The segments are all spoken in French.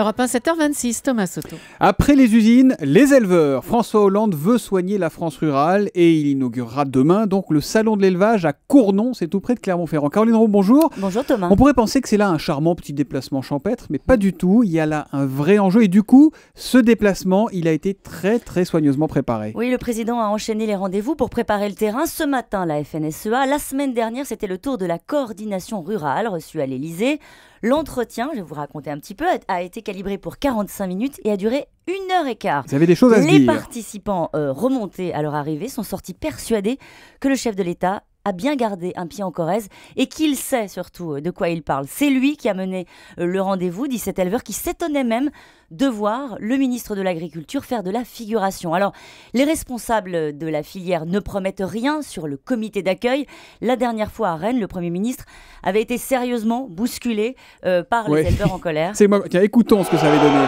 Europe 1, 7h26, Thomas Soto. Après les usines, les éleveurs. François Hollande veut soigner la France rurale et il inaugurera demain donc le salon de l'élevage à Cournon, c'est tout près de Clermont-Ferrand. Caroline Roux, bonjour. Bonjour Thomas. On pourrait penser que c'est là un charmant petit déplacement champêtre, mais pas du tout. Il y a là un vrai enjeu et du coup, ce déplacement, il a été très très soigneusement préparé. Oui, le président a enchaîné les rendez-vous pour préparer le terrain. Ce matin, la FNSEA, la semaine dernière, c'était le tour de la coordination rurale reçue à l'Elysée. L'entretien, je vais vous raconter un petit peu, a été calibré pour 45 minutes et a duré une heure et quart. Vous avez des choses à Les participants euh, remontés à leur arrivée sont sortis persuadés que le chef de l'État a bien gardé un pied en Corrèze et qu'il sait surtout euh, de quoi il parle. C'est lui qui a mené euh, le rendez-vous, dit cet éleveur qui s'étonnait même de voir le ministre de l'Agriculture faire de la figuration. Alors, les responsables de la filière ne promettent rien sur le comité d'accueil. La dernière fois à Rennes, le Premier ministre avait été sérieusement bousculé euh, par les éleveurs en colère. C'est moi... écoutons ce que ça avait donné.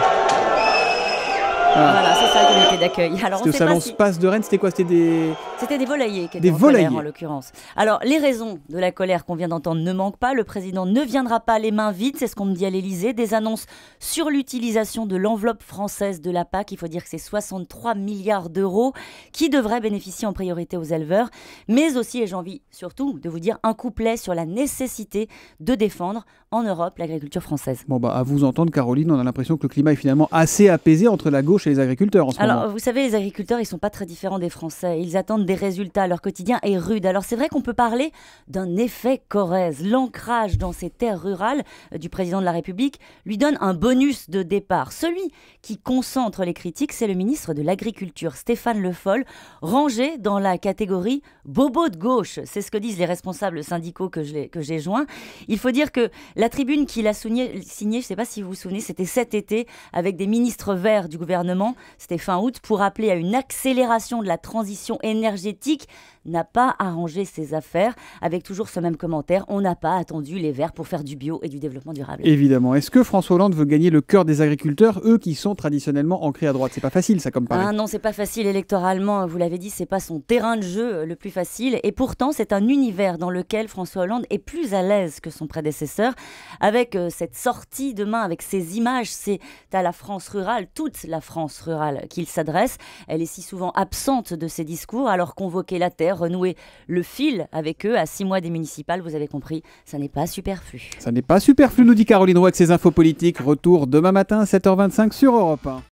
Voilà. Ah comité d'accueil. Alors, au salon pas de Rennes, c'était quoi C'était des... C'était des volaillers qui des en volaillers. en l'occurrence. Alors, les raisons de la colère qu'on vient d'entendre ne manquent pas. Le président ne viendra pas les mains vides, c'est ce qu'on me dit à l'Elysée. Des annonces sur l'utilisation de l'enveloppe française de la PAC. Il faut dire que c'est 63 milliards d'euros qui devraient bénéficier en priorité aux éleveurs. Mais aussi, et j'ai envie surtout de vous dire, un couplet sur la nécessité de défendre en Europe l'agriculture française. Bon, bah, à vous entendre, Caroline, on a l'impression que le climat est finalement assez apaisé entre la gauche et les agriculteurs en alors, vous savez, les agriculteurs, ils sont pas très différents des Français. Ils attendent des résultats. Leur quotidien est rude. Alors, c'est vrai qu'on peut parler d'un effet Corrèze. L'ancrage dans ces terres rurales euh, du président de la République lui donne un bonus de départ. Celui qui concentre les critiques, c'est le ministre de l'Agriculture, Stéphane Le Foll, rangé dans la catégorie bobo de gauche. C'est ce que disent les responsables syndicaux que j'ai joints. Il faut dire que la tribune qu'il a signée, signé, je ne sais pas si vous vous souvenez, c'était cet été avec des ministres verts du gouvernement. Stéphane pour appeler à une accélération de la transition énergétique n'a pas arrangé ses affaires avec toujours ce même commentaire. On n'a pas attendu les Verts pour faire du bio et du développement durable. Évidemment. Est-ce que François Hollande veut gagner le cœur des agriculteurs, eux qui sont traditionnellement ancrés à droite C'est pas facile, ça, comme pari. Ah non, c'est pas facile électoralement. Vous l'avez dit, c'est pas son terrain de jeu le plus facile. Et pourtant, c'est un univers dans lequel François Hollande est plus à l'aise que son prédécesseur, avec euh, cette sortie de main avec ces images. C'est à la France rurale, toute la France rurale qu'il s'adresse. Elle est si souvent absente de ses discours, alors convoquer la terre renouer le fil avec eux à six mois des municipales. Vous avez compris, ça n'est pas superflu. Ça n'est pas superflu, nous dit Caroline Roy avec ses infos politiques. Retour demain matin à 7h25 sur Europe